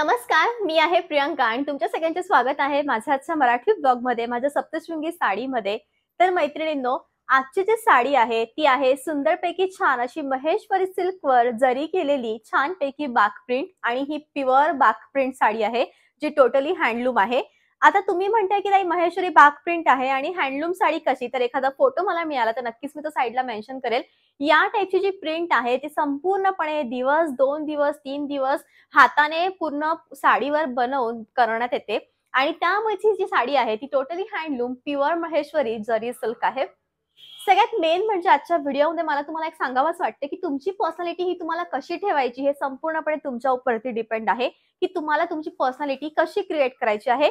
नमस्कार मी आहे प्रियंका आणि तुमच्या सगळ्यांचे स्वागत आहे माझ्या आजच्या मराठी ब्लॉग मध्ये माझ्या सप्तशृंगी साडीमध्ये तर मैत्रिणींनो आजची जी साडी आहे ती आहे सुंदरपैकी छान अशी महेश्वरी सिल्क वर जरी केलेली छानपैकी बाक प्रिंट आणि ही प्युअर बाक प्रिंट साडी आहे जी टोटली हँडलूम आहे आता तुम्ही म्हणताय की नाही महेश्वरी बाक प्रिंट आहे आणि हँडलूम साडी कशी तर एखादा फोटो मला मिळाला तर नक्कीच मी तो साईडला मेन्शन करेल या टाईपची जी प्रिंट आहे ती संपूर्णपणे दिवस दोन दिवस तीन दिवस हाताने पूर्ण साडीवर बनवून करण्यात येते आणि त्यामुळेची जी साडी आहे ती टोटली हँडलूम प्युअर महेश्वरी जरी सिल्क आहे सगळ्यात मेन म्हणजे आजच्या व्हिडिओमध्ये मला तुम्हाला एक सांगावंच वाटतं की तुमची पर्सनॅलिटी ही तुम्हाला कशी ठेवायची हे संपूर्णपणे तुमच्या उपरती डिपेंड आहे की तुम्हाला तुमची पर्सनॅलिटी कशी क्रिएट करायची आहे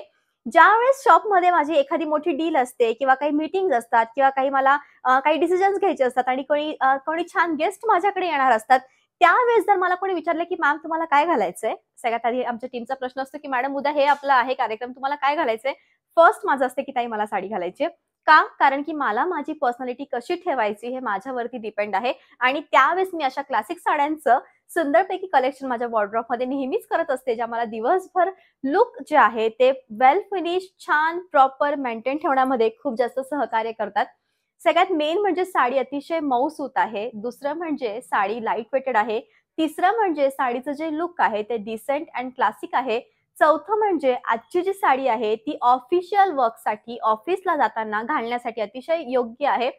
ज्यावेळेस शॉपमध्ये माझी एखादी मोठी डील असते किंवा काही मीटिंग असतात किंवा काही मला काही डिसिजन्स घ्यायचे असतात आणि कोणी कोणी छान गेस्ट माझ्याकडे येणार असतात त्यावेळेस जर मला कोणी विचारलं की मॅम तुम्हाला काय घालायचंय सगळ्यात आधी आमच्या टीमचा प्रश्न असतो की मॅडम उद्या हे आपलं आहे कार्यक्रम तुम्हाला काय घालायचंय फर्स्ट माझं असते की ताई मला साडी घालायची का कारण की मला माझी पर्सनॅलिटी कशी ठेवायची हे माझ्यावरती डिपेंड आहे आणि त्यावेळेस मी अशा क्लासिक साड्यांचं सुंदरपैकी कलेक्शन माझ्या मध्ये नेहमीच करत असते ज्या मला दिवसभर लुक जे आहे ते वेल फिनिश छान प्रॉपर मेंटेन ठेवण्यामध्ये खूप जास्त सहकार्य करतात सगळ्यात मेन म्हणजे साडी अतिशय मऊसूत आहे दुसरं म्हणजे साडी लाईट वेटेड आहे तिसरं म्हणजे साडीचं जे लुक आहे ते डिसेंट अँड क्लासिक आहे चौथं म्हणजे आजची जी साडी आहे ती ऑफिशियल वर्कसाठी ऑफिसला जाताना घालण्यासाठी अतिशय योग्य आहे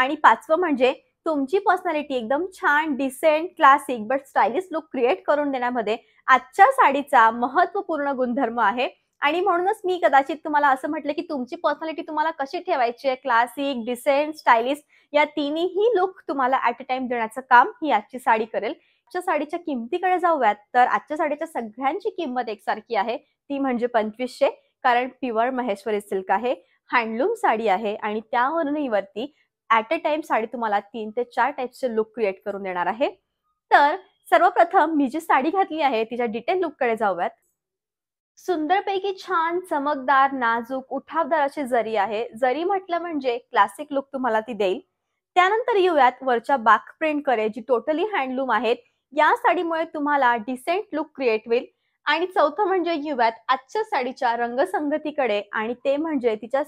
आणि पाचवं म्हणजे तुमची पर्सनॅलिटी एकदम छान decent classic but stylish look create करून देण्यामध्ये आजच्या साडीचा महत्वपूर्ण गुणधर्म आहे आणि म्हणूनच मी कदाचित तुम्हाला असं म्हटलं की तुमची पर्सनॅलिटी तुम्हाला कशी ठेवायची आहे क्लासिक डिसेंट स्टायलिश या तिन्ही लुक तुम्हाला ऍट अ टाइम देण्याचं काम ही आजची साडी करेल आजच्या साडीच्या किमतीकडे जाऊयात तर आजच्या साडीच्या सगळ्यांची किंमत एकसारखी आहे ती म्हणजे पंचवीसशे कारण प्युअर महेश्वरी सिल्क आहे हँडलूम साडी आहे आणि त्यावरूनही वरती ॲट अ टाइम साडी तुम्हाला तीन ते चार टाइपचे लुक क्रिएट करून देणार आहे तर सर्वप्रथम मी जी साडी घातली आहे तिच्या डिटेल लुककडे जाऊयात सुंदरपैकी छान चमकदार नाजूक उठावदार अशी जरी आहे जरी म्हटलं म्हणजे क्लासिक लुक तुम्हाला ती देईल त्यानंतर येऊयात वरच्या बाक प्रिंट करे जी टोटली हँडलूम आहेत या साडीमुळे तुम्हाला डिसेंट लुक क्रिएट होईल आणि चौथं म्हणजे येऊयात आजच्या साडीच्या रंगसंगतीकडे आणि ते म्हणजे तिच्या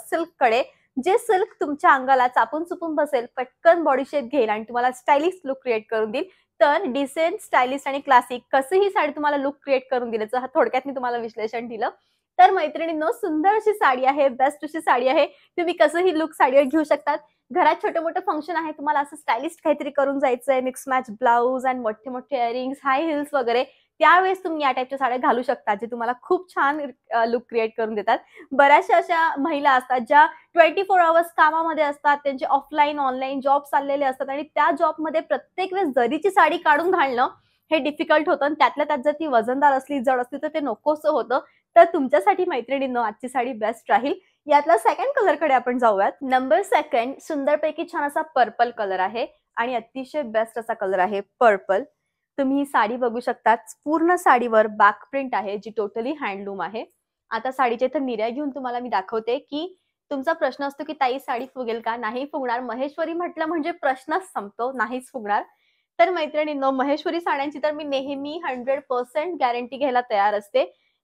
सिल्ककडे जे सिल्क तुमच्या अंगाला चापून चुपून बसेल पटकन बॉडी शेप घेईल आणि तुम्हाला स्टायलिश लुक क्रिएट करून देईल तर डिसेंट स्टायलिश आणि क्लासिक कसं ही साडी तुम्हाला लुक क्रिएट करून दिल्याचं हा थोडक्यात मी तुम्हाला विश्लेषण दिलं तर मैत्रिणींनो सुंदर अशी साडी आहे बेस्ट अशी साडी आहे तुम्ही कसंही लुक साडीवर घेऊ शकतात घरात छोटं मोठं फंक्शन आहे तुम्हाला असं स्टायलिश काहीतरी करून जायचं आहे मिक्स मॅच ब्लाऊज अँड मोठे मोठे इअरिंग्स हाय हिल्स वगैरे त्यावेळेस तुम्ही या टाईपच्या साड्या घालू शकता जे तुम्हाला खूप छान लुक क्रिएट करून देतात बऱ्याचशा अशा महिला असतात ज्या ट्वेंटी फोर आवर्स कामामध्ये असतात त्यांचे ऑफलाईन ऑनलाईन जॉब चाललेले असतात आणि त्या जॉबमध्ये प्रत्येक वेळेस जरीची साडी काढून घालणं हे डिफिकल्ट होतं आणि त्यातल्या त्यात जर ती वजनदार असली जड असली तर ते नकोच होतं तर तुमच्यासाठी मैत्रिणींनो आजची साडी बेस्ट राहील यातला सेकंड कलरकडे आपण जाऊयात नंबर सेकंड सुंदरपैकी छान असा पर्पल कलर आहे आणि अतिशय बेस्ट असा कलर आहे पर्पल तुम्ही ही साडी बघू शकता पूर्ण साडीवर बॅक प्रिंट आहे जी टोटली हँडलूम आहे आता साडीच्या इथं निर्या घेऊन तुम्हाला मी दाखवते की तुमचा प्रश्न असतो की ताई साडी फुगेल का नाही फुगणार महेश्वरी म्हटलं म्हणजे प्रश्नच संपतो नाहीच फुगणार तर मैत्रिणींनो महेश्वरी साड्यांची तर मी नेहमी हंड्रेड पर्सेंट गॅरंटी घ्यायला तयार असते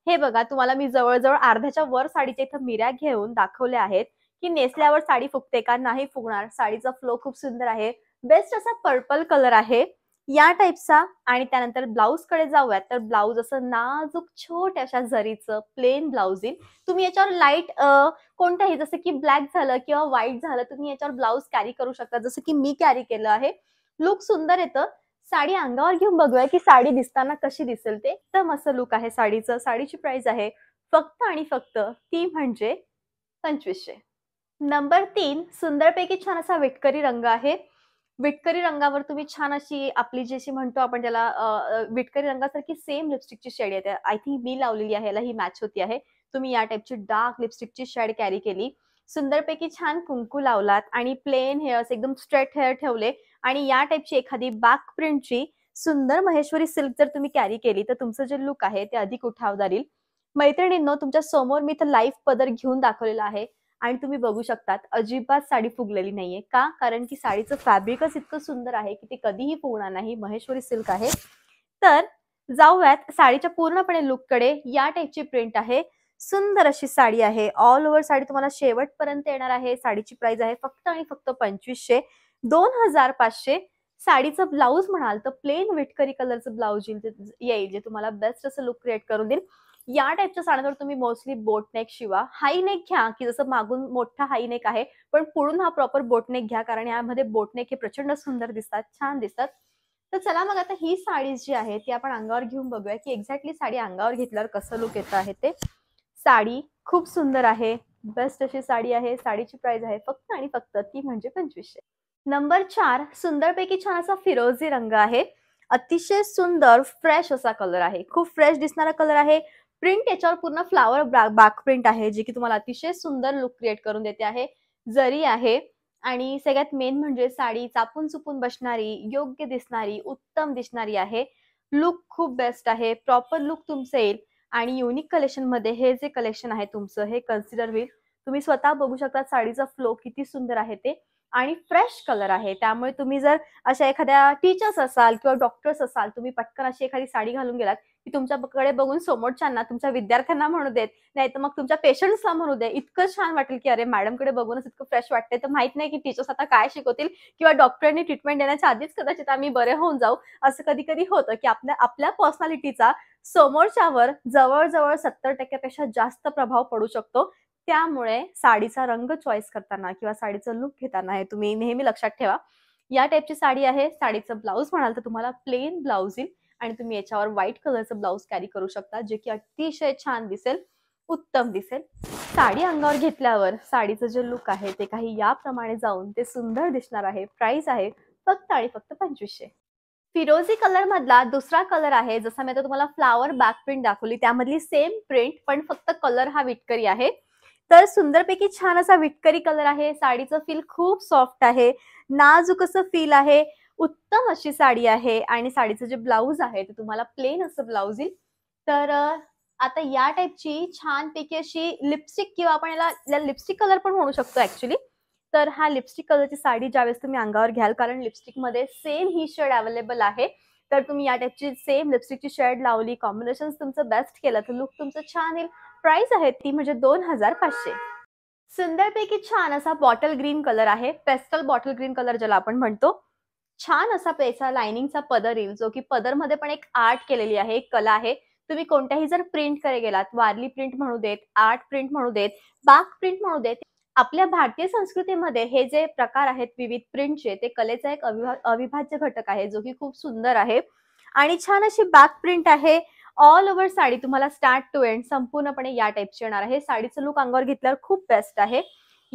हे बघा तुम्हाला मी जवळजवळ अर्ध्याच्या वर साडीच्या इथं मिऱ्या घेऊन दाखवल्या आहेत की नेसल्यावर साडी फुगते का नाही फुगणार साडीचा फ्लो खूप सुंदर आहे बेस्ट असा पर्पल कलर आहे या टाईपचा आणि त्यानंतर कडे जाऊयात तर ब्लाऊज असं नाजूक छोट अशा जरीचं प्लेन ब्लाऊज येईल तुम्ही याच्यावर लाईट कोणत्याही जसं की ब्लॅक झालं किंवा व्हाईट झालं तुम्ही याच्यावर ब्लाऊज कॅरी करू शकता जसं की मी कॅरी केलं आहे लुक सुंदर येतं साडी अंगावर घेऊन बघूया की साडी दिसताना कशी दिसेल ते तर मस्त लुक आहे साडीचं साडीची प्राइस आहे फक्त आणि फक्त ती म्हणजे पंचवीसशे नंबर तीन सुंदरपैकी छान असा वेटकरी रंग आहे विटकरी रंगावर तुम्ही छान अशी आपली जशी म्हणतो आपण त्याला विटकरी रंगासारखी सेम लिपस्टिकची शेड येते आय थिंक मी लावलेली आहे याला ही मॅच होती आहे तुम्ही या टाईपची डार्क लिपस्टिकची शेड कॅरी केली सुंदरपैकी छान कुंकू लावलात आणि प्लेन हेअर्स एकदम स्ट्रेट हेअर ठेवले आणि या टाईपची एखादी बॅक प्रिंटची सुंदर महेश्वरी सिल्क जर तुम्ही कॅरी केली तर तुमचं जे लुक आहे ते अधिक उठाव जाईल मैत्रिणींनो तुमच्या समोर मी तर लाईव्ह पदर घेऊन दाखवलेला आहे आणि तुम्ही बघू शकतात अजिबात साडी फुगलेली नाहीये का कारण की साडीचं फॅब्रिकच इतकं सुंदर आहे की ते कधीही फुगणार नाही महेश्वरी सिल्क आहे तर जाऊयात साडीच्या पूर्णपणे लुक कडे या टाईपची प्रिंट आहे सुंदर अशी साडी आहे ऑल ओव्हर साडी तुम्हाला शेवटपर्यंत येणार आहे साडीची प्राइस आहे फक्त आणि फक्त पंचवीसशे दोन हजार पाचशे साडीचं ब्लाऊज म्हणाल तर प्लेन विटकरी कलरचं ब्लाऊज येईल जे तुम्हाला बेस्ट असं लुक क्रिएट करून देईल या टाईपच्या साड्यांवर तुम्ही मोस्टली बोटनेक शिवा हाईनेक घ्या की जसं मागून मोठा हाईनेक आहे पण पुढून हा प्रॉपर बोटनेक घ्या कारण यामध्ये बोटनेक हे प्रचंड सुंदर दिसतात छान दिसतात तर चला मग आता ही साडी जी आहे ती आपण अंगावर घेऊन बघूया की एक्झॅक्टली साडी अंगावर घेतल्यावर कसं लुक येतं आहे ते साडी खूप सुंदर आहे बेस्ट अशी साडी आहे साडीची प्राइस आहे फक्त आणि फक्त ती म्हणजे पंचवीसशे नंबर चार सुंदरपैकी छान असा फिरोजी रंग आहे अतिशय सुंदर फ्रेश असा कलर आहे खूप फ्रेश दिसणारा कलर आहे प्रिंट याच्यावर पूर्ण फ्लावर बाक प्रिंट आहे जे की तुम्हाला अतिशय सुंदर लुक क्रिएट करून देते आहे जरी आहे आणि सगळ्यात मेन म्हणजे साडी चापून चुपून बसणारी योग्य दिसणारी उत्तम दिसणारी आहे लुक खूप बेस्ट आहे प्रॉपर लुक तुमचं येईल आणि युनिक कलेक्शन मध्ये हे जे कलेक्शन आहे तुमचं हे कन्सिडर होईल तुम्ही स्वतः बघू शकता साडीचा फ्लो किती सुंदर आहे ते आणि फ्रेश कलर आहे त्यामुळे तुम्ही जर अशा एखाद्या टीचर्स असाल किंवा डॉक्टर्स असाल तुम्ही पटकन अशी एखादी साडी घालून गेलात की तुमच्याकडे बघून समोरच्यांना तुमच्या विद्यार्थ्यांना म्हणू देत नाही तर मग तुमच्या पेशंट्सला म्हणू दे इतकं छान वाटेल की अरे मॅडमकडे बघूनच इतकं फ्रेश वाटते तर माहित नाही की टीचर्स आता काय शिकवतील किंवा डॉक्टरांनी ट्रीटमेंट देण्याच्या आधीच कदाचित आम्ही बरे होऊन जाऊ असं कधी कधी होतं की आपल्या आपल्या पर्सनॅलिटीचा समोरच्यावर जवळजवळ सत्तर टक्क्यापेक्षा जास्त प्रभाव पडू शकतो त्यामुळे साडीचा रंग चॉईस करताना किंवा साडीचं लुक घेताना हे तुम्ही नेहमी लक्षात ठेवा या टाईपची साडी आहे साडीचं ब्लाऊज म्हणाल तर तुम्हाला प्लेन ब्लाऊज येईल आणि तुम्ही याच्यावर व्हाईट कलरचं ब्लाऊज कॅरी करू शकता जे की अतिशय छान दिसेल उत्तम दिसेल साडी अंगावर घेतल्यावर साडीचं जे लुक आहे ते काही याप्रमाणे जाऊन ते सुंदर दिसणार आहे प्राइस आहे फक्त आणि फक्त पंचवीसशे फिरोजी कलर मधला दुसरा कलर आहे जसा मी आता तुम्हाला फ्लावर बॅक प्रिंट दाखवली त्यामधली सेम प्रिंट पण फक्त कलर हा विटकरी आहे तर सुंदरपैकी छान असा विटकरी कलर आहे साडीचं फील खूप सॉफ्ट आहे नाजूक असं फील आहे उत्तम अशी साडी आहे आणि साडीचं जे ब्लाऊज आहे ते तुम्हाला प्लेन असं ब्लाऊज येईल तर आता या टाईपची छानपैकी अशी लिपस्टिक किंवा आपण याला लिपस्टिक कलर पण म्हणू शकतो ऍक्च्युली तर हा लिपस्टिक कलरची साडी ज्यावेळेस तुम्ही अंगावर घ्याल कारण लिपस्टिकमध्ये सेम ही शेड अवेलेबल आहे तर तुम्ही या टाईपची सेम लिपस्टिकची शेड लावली कॉम्बिनेशन तुमचं बेस्ट केलं तर लुक तुमचं छान येईल प्राइस आहे ती म्हणजे दोन हजार पाचशे सुंदरपैकी छान असा बॉटल ग्रीन कलर आहे पेस्टल बॉटल ग्रीन कलर ज्याला आपण म्हणतो छान असा पेचा लाइनिंगचा पदर येईल जो की पदर मध्ये पण एक आर्ट केलेली आहे एक कला आहे तुम्ही कोणत्याही जर प्रिंट करे गेलात वारली प्रिंट म्हणू देत आर्ट प्रिंट म्हणू देत बाक प्रिंट म्हणू देत आपल्या भारतीय संस्कृतीमध्ये हे जे प्रकार आहेत विविध प्रिंटचे ते कलेचा एक अविभाज्य घटक आहे जो की खूप सुंदर आहे आणि छान अशी बाक प्रिंट आहे ऑल ओव्हर साडी तुम्हाला स्टार्ट टू एंड संपूर्णपणे या टाईपची येणार आहे साडीचं लुक अंगावर घेतल्यावर खूप बेस्ट आहे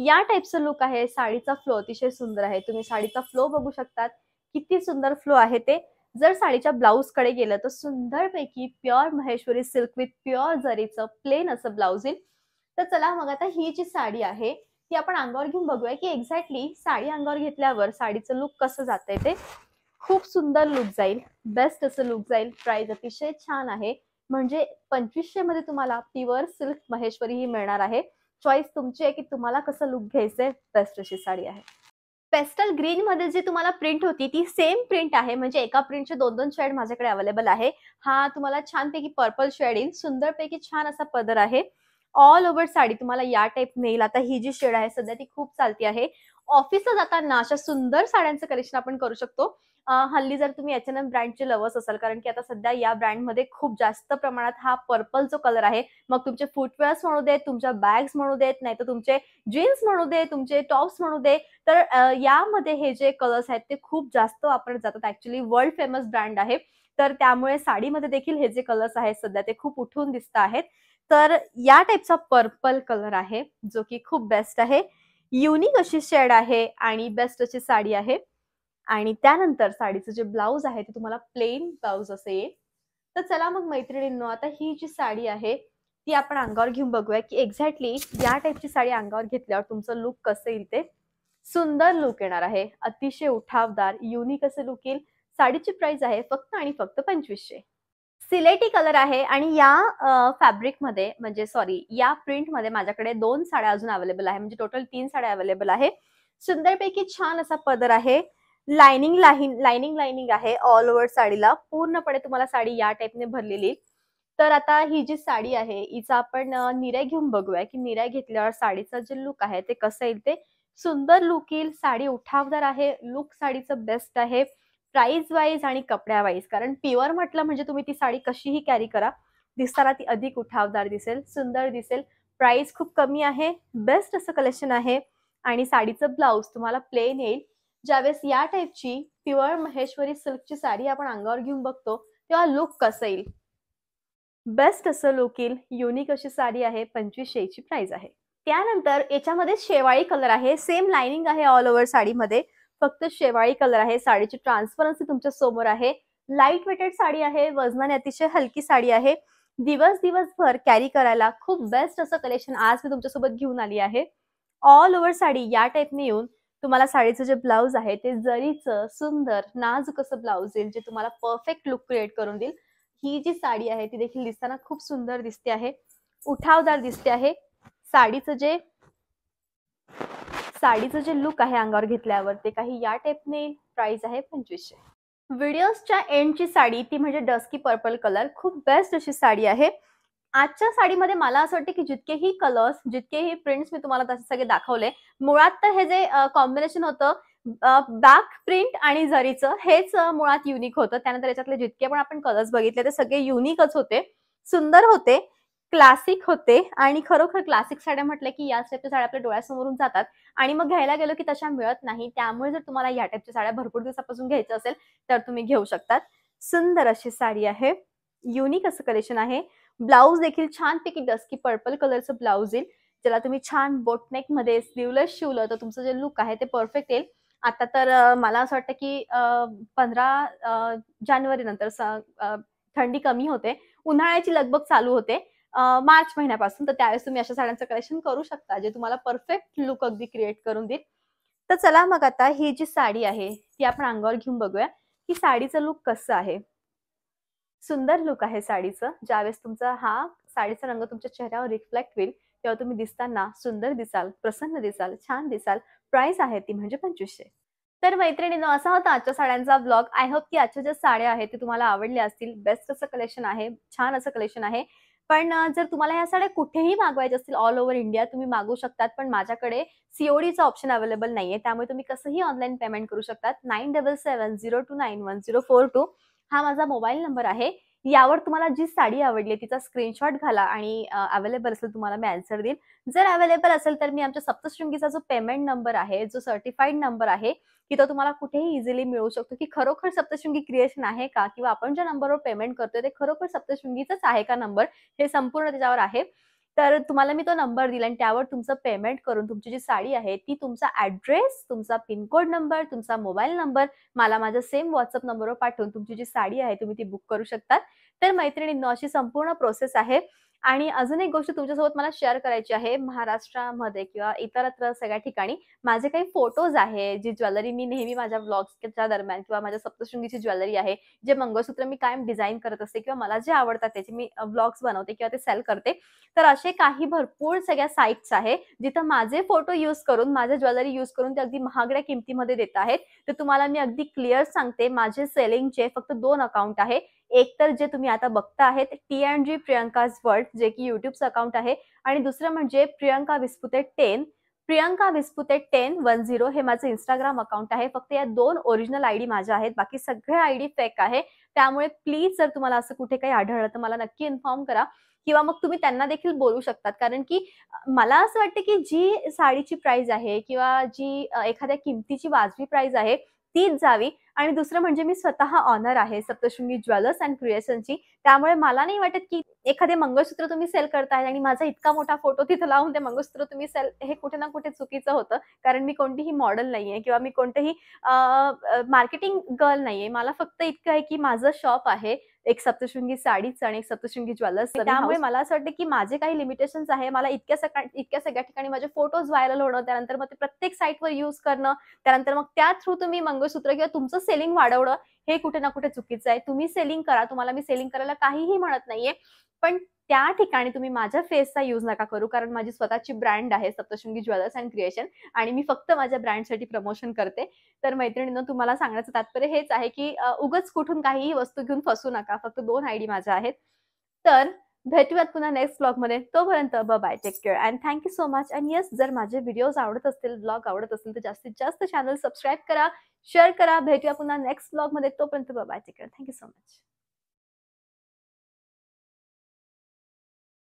या टाईपचं लुक आहे साडीचा फ्लो अतिशय सुंदर आहे तुम्ही साडीचा फ्लो बघू शकतात किती सुंदर फ्लो आहे ते जर साडीच्या ब्लाऊज कडे गेलं तर सुंदर पैकी pure Maheshwari silk with pure जरीचं प्लेन असं ब्लाऊज येईल तर चला मग आता ही जी साडी आहे ती आपण अंगावर घेऊन बघूया की एक्झॅक्टली साडी अंगावर घेतल्यावर साडीचं लुक कसं जात ते खूप सुंदर लुक जाईल बेस्ट असं लुक जाईल प्राइस अतिशय छान आहे म्हणजे पंचवीसशे मध्ये तुम्हाला प्युअर सिल्क महेश्वरी ही मिळणार आहे चॉईस तुमची आहे की तुम्हाला कसं लुक घ्यायचंय बेस्ट अशी साडी आहे पेस्टल ग्रीन मध्ये जी तुम्हाला प्रिंट होती ती सेम प्रिंट आहे म्हणजे एका प्रिंटचे दोन दोन शेड माझ्याकडे अवेलेबल आहे हा तुम्हाला छान पैकी पर्पल शेड येईल सुंदरपैकी छान असा पदर आहे ऑल ओव्हर साडी तुम्हाला या टाईप नेईल आता ही जी शेड आहे सध्या ती खूप चालती आहे ऑफिसला जाताना अशा सुंदर साड्यांचं कलेक्शन आपण करू शकतो हल्ली जर तुम्ही एच एन एम ब्रँडचे लवर्स असाल कारण की आता सध्या या ब्रँडमध्ये खूप जास्त प्रमाणात हा पर्पल जो कलर आहे मग तुमचे फुटवेअर्स म्हणू देत तुमच्या बॅग्स म्हणू देत नाही तर तुमचे जीन्स म्हणू दे तुमचे टॉप्स म्हणू दे तर यामध्ये हे जे कलर्स आहेत ते खूप जास्त वापरले जातात ऍक्च्युली वर्ल्ड फेमस ब्रँड आहे तर त्यामुळे साडीमध्ये देखील हे जे कलर्स आहेत सध्या ते खूप उठून दिसत आहेत तर या टाईपचा पर्पल कलर आहे जो की खूप बेस्ट आहे युनिक अशी शेड आहे आणि बेस्ट अशी साडी आहे आणि त्यानंतर साडीचं जे ब्लाऊज आहे ते तुम्हाला प्लेन ब्लाऊज असं येईल तर चला मग मैत्रिणींनो आता ही जी साडी आहे ती आपण अंगावर घेऊन बघूया की एक्झॅक्टली या टाईपची साडी अंगावर घेतल्यावर तुमचं लुक कसं येईल ते सुंदर लुक येणार आहे अतिशय उठावदार युनिक असं लुक येईल साडीची प्राइस आहे फक्त आणि फक्त पंचवीसशे सिलेटी कलर आहे आणि या फॅब्रिकमध्ये म्हणजे सॉरी या प्रिंटमध्ये माझ्याकडे दोन साड्या अजून अवेलेबल आहे म्हणजे टोटल तीन साड्या अवेलेबल आहे सुंदरपैकी छान असा पदर आहे लाइनिंग लाईन लाइनिंग लाइनिंग आहे ऑल ओव्हर साडीला पूर्णपणे तुम्हाला साडी या टाईपने भरलेली तर आता ही जी साडी आहे हिचा आपण निराय घेऊन बघूया की निराय घेतल्यावर साडीचा जे लुक आहे ते कसं येईल ते सुंदर लुक येईल साडी उठावदार आहे लुक साडीचं बेस्ट आहे प्राइस वाईज आणि कपड्या वाईज कारण प्युअर म्हटलं म्हणजे तुम्ही ती साडी कशीही कॅरी करा दिसताना ती अधिक उठावदार दिसेल सुंदर दिसेल प्राइस खूप कमी आहे बेस्ट असं कलेक्शन आहे आणि साडीचं ब्लाऊज तुम्हाला प्लेन येईल ज्यावेळेस या टाईपची पिवळ महेश्वरी सिल्कची साडी आपण अंगावर घेऊन बघतो तेव्हा लुक कसं येईल बेस्ट असं लुक येईल युनिक अशी साडी आहे पंचवीसशेची प्राइस आहे त्यानंतर याच्यामध्ये शेवाळी कलर आहे सेम लाइनिंग आहे ऑल ओव्हर साडीमध्ये फक्त शेवाळी कलर आहे साडीची ट्रान्सपरन्सी तुमच्या समोर आहे लाईट वेटेड साडी आहे वजनाने अतिशय हलकी साडी आहे दिवस दिवसभर कॅरी करायला खूप बेस्ट असं कलेक्शन आज मी तुमच्यासोबत घेऊन आली आहे ऑल ओव्हर साडी या टाईपने येऊन तुम्हाला साडीचं जे ब्लाऊज आहे ते जरीचं सुंदर नाज असं ब्लाऊज येईल जे तुम्हाला परफेक्ट लुक क्रिएट करून देईल ही जी साडी आहे ती देखील दिसताना खूप सुंदर दिसते आहे उठावदार दिसते आहे साडीचं जे साडीचं जे लुक आहे अंगावर घेतल्यावर ते काही या टाईपने प्राईज प्राइस आहे पंचवीसशे व्हिडिओजच्या एंडची साडी ती म्हणजे डस्की पर्पल कलर खूप बेस्ट अशी साडी आहे आजच्या साडीमध्ये मला असं वाटतं की जितकेही कलर्स जितकेही प्रिंट्स मी तुम्हाला तसे सगळे दाखवले मुळात तर हे जे कॉम्बिनेशन होतं बॅक प्रिंट आणि जरीचं हेच मुळात युनिक होतं त्यानंतर याच्यातले जितके पण आपण कलर्स बघितले ते सगळे युनिकच होते सुंदर होते क्लासिक होते आणि खरोखर क्लासिक साड्या म्हटलं की या टाईपच्या साड्या आपल्या डोळ्यासमोरून जातात आणि मग घ्यायला गेलो की तशा मिळत नाही त्यामुळे जर तुम्हाला या टाईपच्या साड्या भरपूर दिवसापासून घ्यायचं असेल तर तुम्ही घेऊ शकतात सुंदर अशी साडी आहे युनिक असं कलेक्शन आहे ब्लाऊज देखील छानपैकी डस्की पर्पल कलरचं ब्लाऊज येईल ज्याला तुम्ही छान बोटनेक मध्ये स्लीवलेस शिवलं तर तुमचं जे लुक आहे ते परफेक्ट येईल आता तर मला असं वाटतं की पंधरा जानेवारी नंतर थंडी कमी होते उन्हाळ्याची लगभग चालू होते मार्च महिन्यापासून तर त्यावेळेस तुम्ही अशा साड्यांचं कलेक्शन करू शकता जे तुम्हाला परफेक्ट लुक अगदी क्रिएट करून देईल तर चला मग आता ही जी साडी आहे ती आपण अंगावर घेऊन बघूया की साडीचं लुक कसं आहे सुंदर लुक आहे साडीचं ज्यावेळेस तुमचा हा साडीचा रंग तुमच्या चेहऱ्यावर रिफ्लेक्ट होईल तेव्हा तुम्ही दिसताना सुंदर दिसाल प्रसन्न दिसाल छान दिसाल प्राइस आहे ती म्हणजे पंचवीसशे तर मैत्रिणीनं असा होता आजच्या साड्यांचा ब्लॉग आय होप की आजच्या ज्या साड्या आहेत ते तुम्हाला आवडल्या असतील बेस्ट असं कलेक्शन आहे छान असं कलेक्शन आहे पण जर तुम्हाला ह्या साड्या कुठेही मागवायच्या असतील ऑल ओव्हर इंडिया तुम्ही मागू शकतात पण माझ्याकडे सीओडीचा ऑप्शन अवेलेबल नाहीये त्यामुळे तुम्ही कसंही ऑनलाईन पेमेंट करू शकतात nine double seven zero two nine one zero four two हा माझा मोबाईल नंबर आहे यावर तुम्हाला जी साडी आवडली तिचा स्क्रीनशॉट घाला आणि अवेलेबल असेल तुम्हाला मी आन्सर देईन जर अवेलेबल असेल तर मी आमच्या सप्तशृंगीचा जो पेमेंट नंबर आहे जो सर्टिफाईड नंबर आहे की तो तुम्हाला कुठेही इझिली मिळू शकतो की खरोखर सप्तशृंगी क्रिएशन आहे का किंवा आपण ज्या नंबरवर पेमेंट करतोय ते खरोखर सप्तशृंगीचाच आहे का नंबर हे संपूर्ण त्याच्यावर आहे तर तुम्हाला मी तो नंबर दिला आणि त्यावर तुमचं पेमेंट करून तुमची जी साडी आहे ती तुमचा ऍड्रेस तुमचा पिनकोड नंबर तुमचा मोबाईल नंबर मला माझ्या सेम व्हॉट्सअप नंबरवर पाठवून तुमची जी साडी आहे तुम्ही ती बुक करू शकता तर मैत्रिणींनो अशी संपूर्ण प्रोसेस आहे आणि अजून एक गोष्ट तुमच्यासोबत मला शेअर करायची आहे महाराष्ट्रामध्ये किंवा इतरत्र सगळ्या ठिकाणी माझे काही फोटोज आहे जी ज्वेलरी मी नेहमी माझ्या ब्लॉग्सच्या दरम्यान किंवा माझ्या सप्तशृंगीची ज्वेलरी आहे जे मंगळसूत्र मी कायम डिझाईन करत असते किंवा मला जे आवडतात त्याचे मी ब्लॉग्स बनवते किंवा ते सेल करते तर असे काही भरपूर सगळ्या साईट्स आहे जिथं माझे फोटो युज करून माझ्या ज्वेलरी युज करून ते अगदी महागड्या किमतीमध्ये देत आहेत तर तुम्हाला मी अगदी क्लिअर सांगते माझे सेलिंगचे फक्त दोन अकाउंट आहे एक तर जे तुम्ही आता बघता आहेत T and G Priyanka's world जे की युट्यूबचं अकाउंट आहे आणि दुसरं म्हणजे Priyanka Vispute ten Priyanka Vispute ten one zero हे माझं इंस्टाग्राम अकाउंट आहे फक्त या दोन ओरिजिनल आय डी माझ्या आहेत बाकी सगळ्या आय डी फेक आहे त्यामुळे प्लीज जर तुम्हाला असं कुठे काही आढळलं तर मला नक्की इन्फॉर्म करा किंवा मग तुम्ही त्यांना देखील बोलू शकतात कारण की मला असं वाटतं की जी साडीची प्राइस आहे किंवा जी एखाद्या किमतीची वाजवी प्राइस आहे तीच जावी आणि दुसरं म्हणजे मी स्वतः ऑनर आहे सप्तशृंगी ज्वेलर्स अँड क्रिएशनची त्यामुळे मला नाही वाटत की एखादे मंगळसूत्र तुम्ही सेल करताय आणि माझा इतका मोठा फोटो तिथे लावून ते मंगळसूत्र तुम्ही सेल हे कुठे ना कुठे चुकीचं होतं कारण मी कोणतीही मॉडेल नाही आहे किंवा मी कोणतंही मार्केटिंग गर्ल नाहीये मला फक्त इतकं आहे की माझं शॉप आहे एक सप्तशृंगी साडीच आणि एक सप्तशृंगी ज्वेलर्स त्यामुळे मला असं वाटतं की माझे काही लिमिटेशन आहे मला इतक्या सगळ्या इतक्या सगळ्या ठिकाणी माझे फोटोज व्हायरल होणं त्यानंतर मग ते प्रत्येक साईटवर यूज करणं त्यानंतर मग त्या थ्रू तुम्ही मंगळसूत्र किंवा तुमचं सेलिंग वाढवणं हे कुठे ना कुठे चुकीचं आहे तुम्ही सेलिंग करा तुम्हाला मी सेलिंग करायला काहीही म्हणत नाहीये पण त्या ठिकाणी तुम्ही माझ्या फेसचा यूज नका करू कारण माझी स्वतःची ब्रँड आहे सप्तशृंगी ज्वेलर्स अँड क्रिएशन आणि मी फक्त माझ्या ब्रँडसाठी प्रमोशन करते तर मैत्रिणींना तुम्हाला सांगण्याचं तात्पर्य हेच आहे की उगच कुठून काहीही वस्तू घेऊन फसू नका फक्त दोन आयडी माझ्या आहेत तर भेटूयात पुन्हा नेक्स्ट ब्लॉगमध्ये तोपर्यंत ब bye take care and thank you so much and yes जर माझे व्हिडिओज आवडत असतील ब्लॉग आवडत असतील तर जास्तीत जास्त चॅनल सबस्क्राईब करा शेअर करा भेटूया पुन्हा नेक्स्ट मध्ये तोपर्यंत bye take thank you so much